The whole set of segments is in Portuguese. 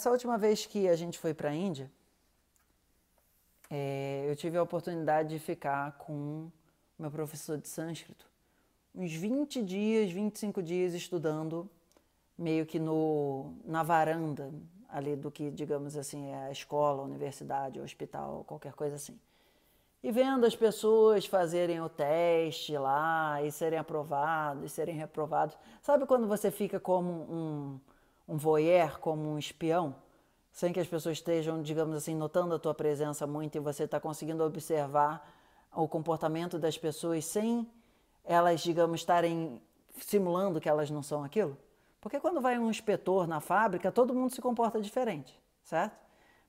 Essa última vez que a gente foi para a Índia, é, eu tive a oportunidade de ficar com meu professor de sânscrito. Uns 20 dias, 25 dias estudando, meio que no, na varanda ali do que, digamos assim, é a escola, a universidade, o hospital, qualquer coisa assim. E vendo as pessoas fazerem o teste lá e serem aprovados e serem reprovados. Sabe quando você fica como um um voyeur, como um espião, sem que as pessoas estejam, digamos assim, notando a tua presença muito e você está conseguindo observar o comportamento das pessoas sem elas, digamos, estarem simulando que elas não são aquilo? Porque quando vai um inspetor na fábrica, todo mundo se comporta diferente, certo?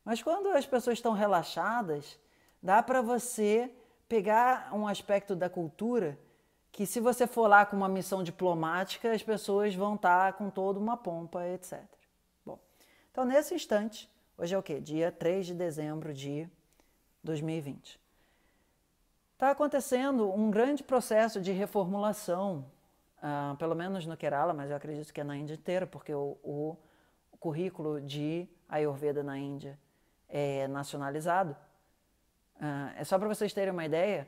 Mas quando as pessoas estão relaxadas, dá para você pegar um aspecto da cultura que se você for lá com uma missão diplomática, as pessoas vão estar tá com toda uma pompa, etc. Bom, então nesse instante, hoje é o quê? Dia 3 de dezembro de 2020. Está acontecendo um grande processo de reformulação, uh, pelo menos no Kerala, mas eu acredito que é na Índia inteira, porque o, o, currículo de Ayurveda na Índia é nacionalizado. Uh, é só para vocês terem uma ideia,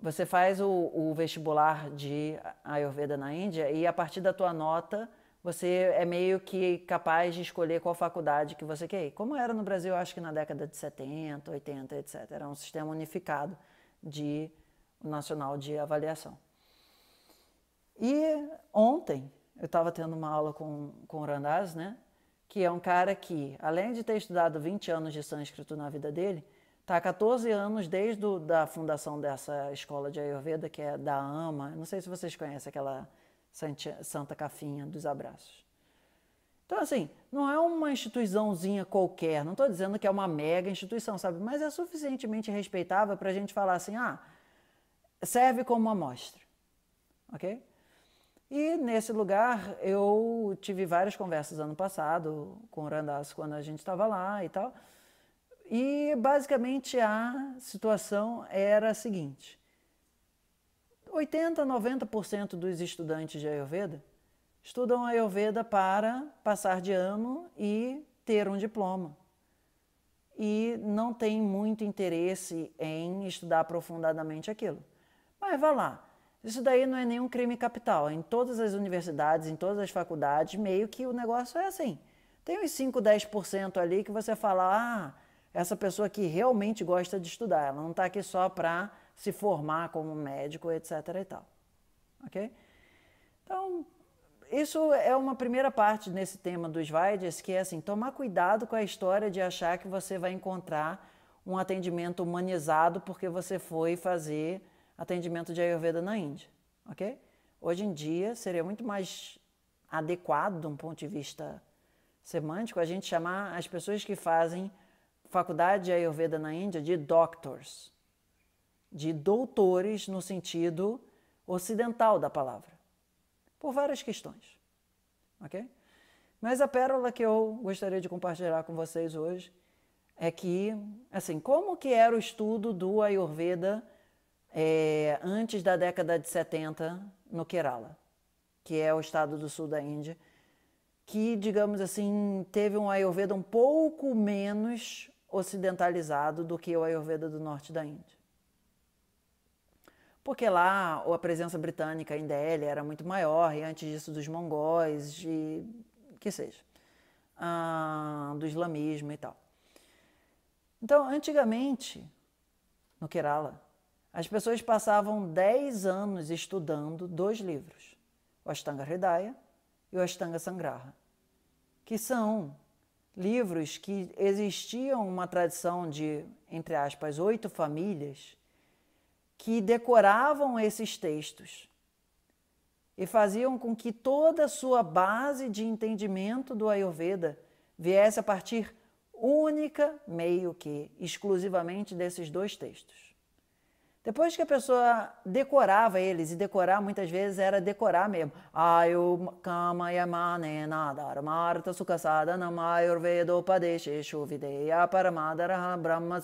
você faz o, o, vestibular de Ayurveda na Índia e a partir da tua nota você é meio que capaz de escolher qual faculdade que você quer ir. Como era no Brasil, acho que na década de 70, 80, etc. Era um sistema unificado de nacional de avaliação. E ontem eu estava tendo uma aula com, com o Randaz, né? Que é um cara que, além de ter estudado 20 anos de sânscrito na vida dele, Está há 14 anos desde do, da fundação dessa escola de Ayurveda, que é da AMA. Não sei se vocês conhecem aquela Santa Cafinha dos Abraços. Então, assim, não é uma instituiçãozinha qualquer, não estou dizendo que é uma mega instituição, sabe? Mas é suficientemente respeitável para a gente falar assim, ah, serve como amostra, ok? E nesse lugar eu tive várias conversas ano passado com o Randas quando a gente estava lá e tal. E basicamente a situação era a seguinte: 80, 90% dos estudantes de Ayurveda estudam Ayurveda para passar de ano e ter um diploma. E não tem muito interesse em estudar aprofundadamente aquilo. Mas vá lá, isso daí não é nenhum crime capital. Em todas as universidades, em todas as faculdades, meio que o negócio é assim. Tem uns 5, 10% ali que você fala, ah, essa pessoa que realmente gosta de estudar. Ela não está aqui só para se formar como médico, etc. e tal. Ok? Então, isso é uma primeira parte nesse tema dos VIDES, que é assim, tomar cuidado com a história de achar que você vai encontrar um atendimento humanizado porque você foi fazer atendimento de Ayurveda na Índia, ok? Hoje em dia seria muito mais adequado, de um ponto de vista semântico, a gente chamar as pessoas que fazem Faculdade de Ayurveda na Índia de doctors, de doutores no sentido ocidental da palavra, por várias questões, ok? Mas a pérola que eu gostaria de compartilhar com vocês hoje é que, assim, como que era o estudo do Ayurveda é, antes da década de 70 no Kerala, que é o estado do sul da Índia, que, digamos assim, teve um Ayurveda um pouco menos ocidentalizado do que o Ayurveda do norte da Índia. Porque lá a presença britânica em Delhi era muito maior, e antes disso dos mongóis, de que seja, ah, do islamismo e tal. Então, antigamente, no Kerala, as pessoas passavam 10 anos estudando dois livros, o Ashtanga Hridaya e o Ashtanga Sangraha, que são livros que existiam uma tradição de, entre aspas, oito famílias que decoravam esses textos e faziam com que toda a sua base de entendimento do Ayurveda viesse a partir única, meio que exclusivamente desses dois textos. Depois que a pessoa decorava eles, e decorar muitas vezes era decorar mesmo. Ayu kama yamane nadar marta na maior vedo padeshe shuvideya paramadaraha brahma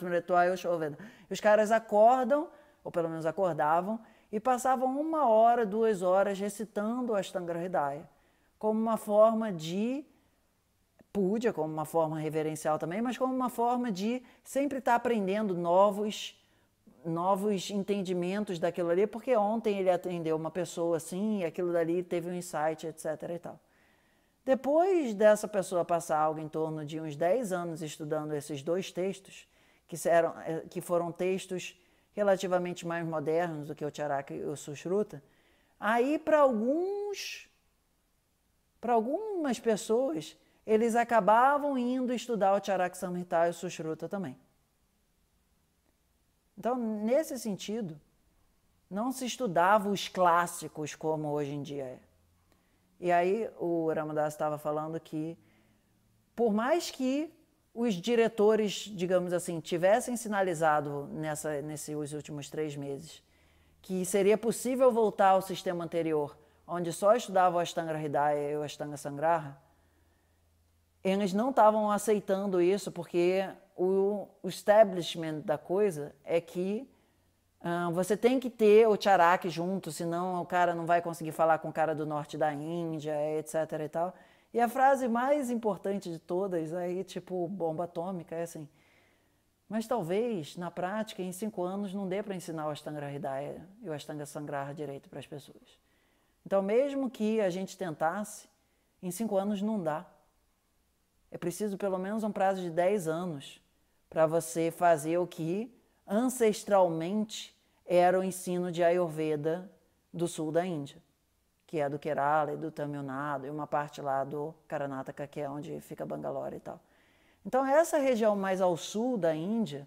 chovendo. E Os caras acordam, ou pelo menos acordavam, e passavam uma hora, duas horas recitando a Ashtanga Hridaya, como uma forma de puja, como uma forma reverencial também, mas como uma forma de sempre estar aprendendo novos novos entendimentos daquilo ali, porque ontem ele atendeu uma pessoa assim, e aquilo dali teve um insight, etc. e tal. Depois dessa pessoa passar algo em torno de uns 10 anos estudando esses dois textos, que, eh, que foram textos relativamente mais modernos do que o Charaka e o Sushruta, aí para alguns, para algumas pessoas, eles acabavam indo estudar o Charaka Samhita e o Sushruta também. Então, nesse sentido, não se estudava os clássicos como hoje em dia é. E aí o Ramadas estava falando que, por mais que os diretores, digamos assim, tivessem sinalizado nessa, nesses últimos três meses que seria possível voltar ao sistema anterior, onde só estudava o Ashtanga Hridaya e o Ashtanga Sangraha, eles não estavam aceitando isso porque o establishment da coisa é que uh, você tem que ter o charak junto, senão o cara não vai conseguir falar com o cara do norte da Índia, etc e tal. E a frase mais importante de todas, aí tipo bomba atômica, é assim, mas talvez, na prática, em cinco anos não dê para ensinar o Ashtanga Hridaya e o Ashtanga Sangraha direito para as pessoas. Então, mesmo que a gente tentasse, em cinco anos não dá. É preciso pelo menos um prazo de dez anos para você fazer o que ancestralmente era o ensino de Ayurveda do sul da Índia, que é do Kerala e do Tamil Nadu e uma parte lá do Karnataka, que é onde fica Bangalore e tal. Então, essa região mais ao sul da Índia,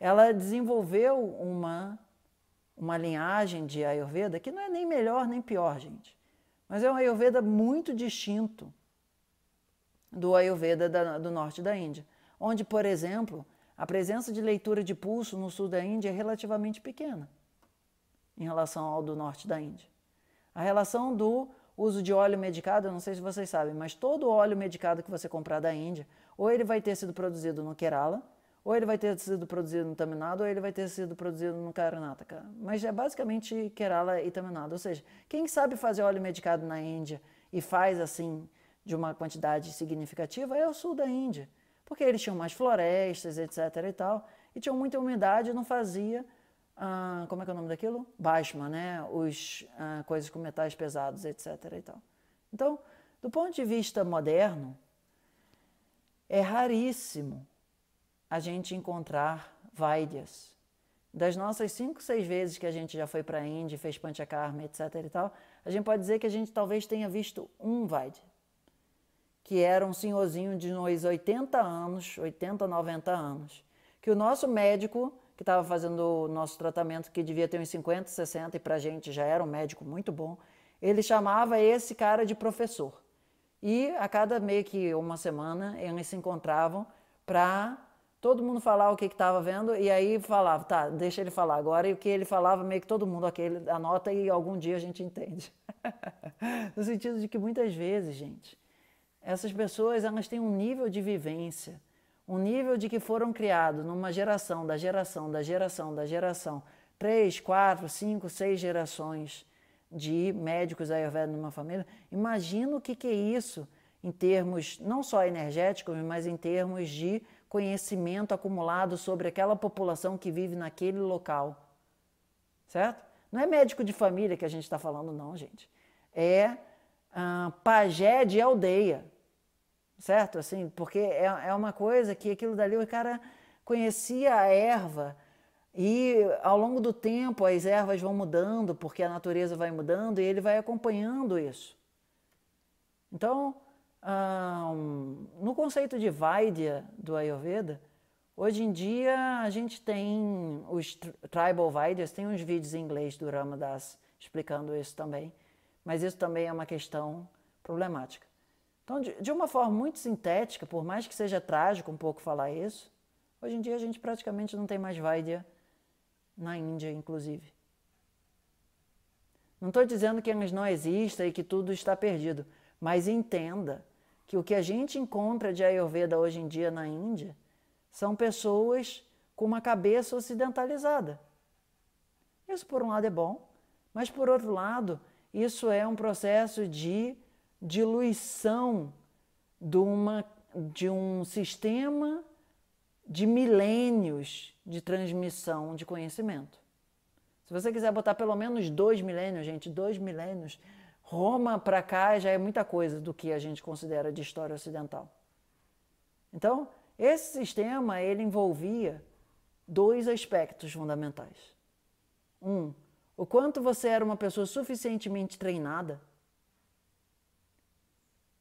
ela desenvolveu uma, uma linhagem de Ayurveda que não é nem melhor nem pior, gente. Mas é um Ayurveda muito distinto do Ayurveda da, do norte da Índia onde, por exemplo, a presença de leitura de pulso no sul da Índia é relativamente pequena em relação ao do norte da Índia. A relação do uso de óleo medicado, eu não sei se vocês sabem, mas todo óleo medicado que você comprar da Índia, ou ele vai ter sido produzido no Kerala, ou ele vai ter sido produzido no Tamil Nadu, ou ele vai ter sido produzido no Karnataka. Mas é basicamente Kerala e Tamil Nadu. Ou seja, quem sabe fazer óleo medicado na Índia e faz assim de uma quantidade significativa é o sul da Índia porque eles tinham mais florestas, etc. e tal, e tinham muita umidade, não fazia, ah, como é que é o nome daquilo? Basma, né? Os ah, coisas com metais pesados, etc. e tal. Então, do ponto de vista moderno, é raríssimo a gente encontrar vaidyas. Das nossas cinco, seis vezes que a gente já foi para a Índia, fez Panchakarma, etc. e tal, a gente pode dizer que a gente talvez tenha visto um vaidya que era um senhorzinho de uns 80 anos, 80, 90 anos, que o nosso médico, que estava fazendo o nosso tratamento, que devia ter uns 50, 60, e para a gente já era um médico muito bom, ele chamava esse cara de professor. E a cada meio que uma semana eles se encontravam para todo mundo falar o que estava vendo, e aí falava, tá, deixa ele falar agora, e o que ele falava, meio que todo mundo aquele, anota e algum dia a gente entende. no sentido de que muitas vezes, gente, essas pessoas elas têm um nível de vivência, um nível de que foram criados numa geração, da geração, da geração, da geração, três, quatro, cinco, seis gerações de médicos ayurvédicos numa família. Imagina o que, que é isso em termos não só energéticos, mas em termos de conhecimento acumulado sobre aquela população que vive naquele local. Certo? Não é médico de família que a gente está falando, não, gente. É ah, pajé de aldeia certo? Assim, porque é, é uma coisa que aquilo dali o cara conhecia a erva e ao longo do tempo as ervas vão mudando, porque a natureza vai mudando e ele vai acompanhando isso. Então, hum, no conceito de Vaidya do Ayurveda, hoje em dia a gente tem os Tribal Vaidyas, tem uns vídeos em inglês do Ramadas explicando isso também, mas isso também é uma questão problemática. Então, de, de uma forma muito sintética, por mais que seja trágico um pouco falar isso, hoje em dia a gente praticamente não tem mais Vaidya na Índia, inclusive. Não estou dizendo que elas não existem e que tudo está perdido, mas entenda que o que a gente encontra de Ayurveda hoje em dia na Índia são pessoas com uma cabeça ocidentalizada. Isso, por um lado, é bom, mas, por outro lado, isso é um processo de diluição de, uma, de um sistema de milênios de transmissão de conhecimento. Se você quiser botar pelo menos dois milênios, gente, dois milênios, Roma para cá já é muita coisa do que a gente considera de história ocidental. Então, esse sistema ele envolvia dois aspectos fundamentais. Um, o quanto você era uma pessoa suficientemente treinada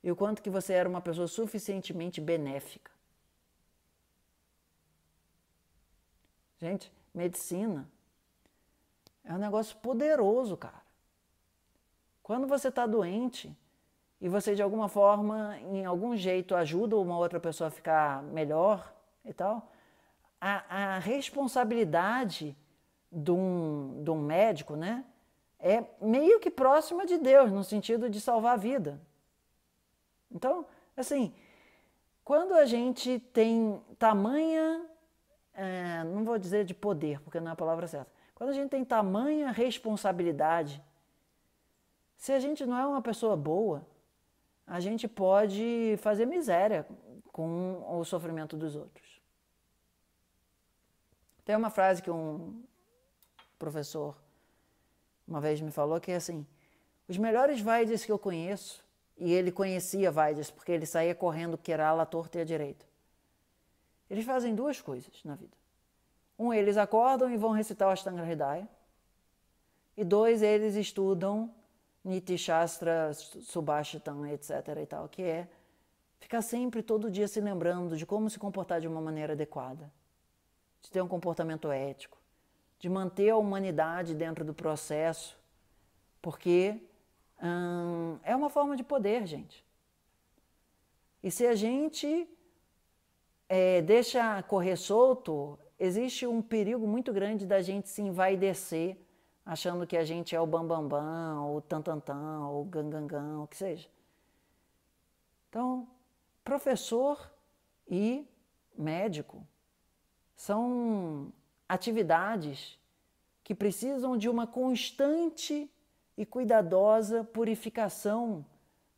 e o quanto que você era uma pessoa suficientemente benéfica. Gente, medicina é um negócio poderoso, cara. Quando você está doente e você de alguma forma, em algum jeito, ajuda uma outra pessoa a ficar melhor e tal, a, a responsabilidade de um, de um médico, né? É meio que próxima de Deus, no sentido de salvar a vida. Então, assim, quando a gente tem tamanha, é, não vou dizer de poder, porque não é a palavra certa, quando a gente tem tamanha responsabilidade, se a gente não é uma pessoa boa, a gente pode fazer miséria com o sofrimento dos outros. Tem uma frase que um professor uma vez me falou que é assim: os melhores vaides que eu conheço e ele conhecia Vaidas, porque ele saía correndo Kerala torta e à direita. Eles fazem duas coisas na vida. Um, eles acordam e vão recitar o Ashtanga Hridaya. E dois, eles estudam Niti Shastra, Subhashitam, etc. e tal, que é ficar sempre, todo dia, se lembrando de como se comportar de uma maneira adequada, de ter um comportamento ético, de manter a humanidade dentro do processo, porque Hum, é uma forma de poder, gente. E se a gente é, deixa correr solto, existe um perigo muito grande da gente se envaidecer achando que a gente é o bambambam, bam, bam, o tantantão, ou o gangangão, o que seja. Então, professor e médico são atividades que precisam de uma constante e cuidadosa purificação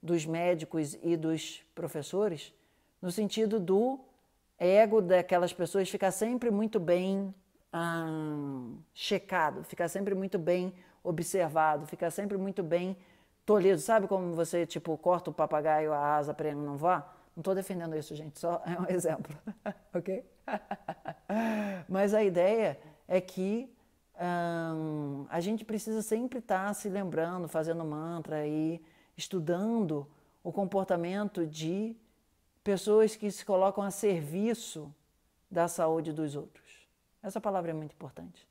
dos médicos e dos professores, no sentido do ego daquelas pessoas ficar sempre muito bem hum, checado, ficar sempre muito bem observado, ficar sempre muito bem tolhido. Sabe como você, tipo, corta o papagaio, a asa para ele não voar? Não estou defendendo isso, gente, só é um exemplo, ok? Mas a ideia é que Hum, a gente precisa sempre estar tá se lembrando, fazendo mantra e estudando o comportamento de pessoas que se colocam a serviço da saúde dos outros. Essa palavra é muito importante.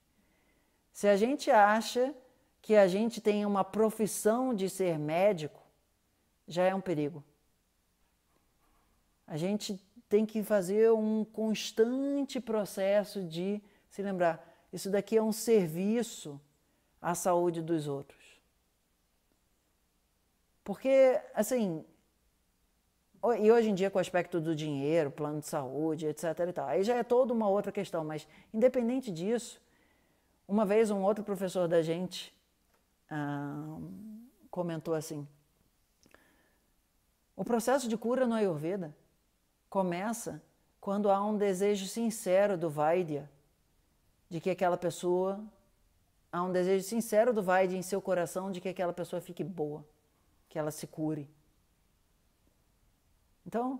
Se a gente acha que a gente tem uma profissão de ser médico, já é um perigo. A gente tem que fazer um constante processo de se lembrar isso daqui é um serviço à saúde dos outros. Porque, assim, e hoje em dia com o aspecto do dinheiro, plano de saúde, etc. E tal, aí já é toda uma outra questão, mas independente disso, uma vez um outro professor da gente ah, comentou assim: o processo de cura no Ayurveda começa quando há um desejo sincero do Vaidya de que aquela pessoa há um desejo sincero do Vaide em seu coração de que aquela pessoa fique boa, que ela se cure. Então,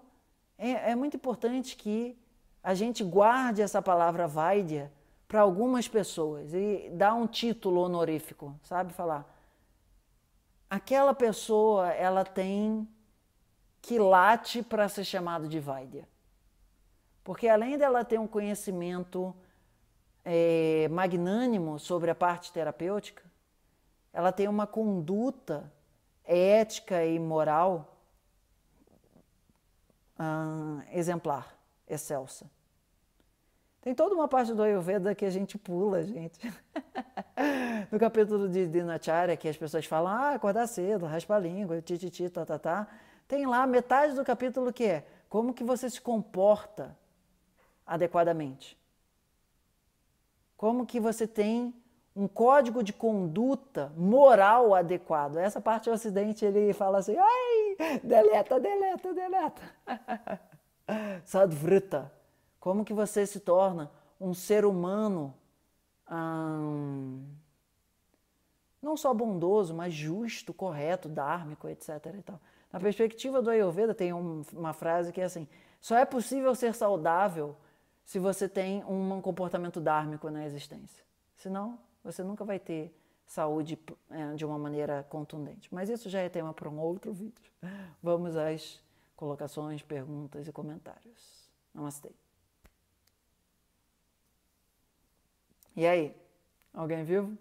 é, é muito importante que a gente guarde essa palavra Vaidya para algumas pessoas e dá um título honorífico, sabe? Falar, aquela pessoa ela tem que late para ser chamado de Vaidya. Porque além dela ter um conhecimento é, magnânimo sobre a parte terapêutica, ela tem uma conduta ética e moral hum, exemplar, excelsa. Tem toda uma parte do Ayurveda que a gente pula, gente. no capítulo de Dinacharya, que as pessoas falam, ah, acordar cedo, raspa a língua, tititi, tatatá. Tá, tá. Tem lá metade do capítulo que é como que você se comporta adequadamente como que você tem um código de conduta moral adequado. Essa parte do Ocidente ele fala assim, ai, deleta, deleta, deleta. Sadvrita, como que você se torna um ser humano não só bondoso, mas justo, correto, dármico, etc. E tal. Na perspectiva do Ayurveda tem um, uma frase que é assim, só é possível ser saudável se você tem um comportamento dármico na existência. Senão, você nunca vai ter saúde é, de uma maneira contundente. Mas isso já é tema para um outro vídeo. Vamos às colocações, perguntas e comentários. Namastê. E aí, alguém vivo?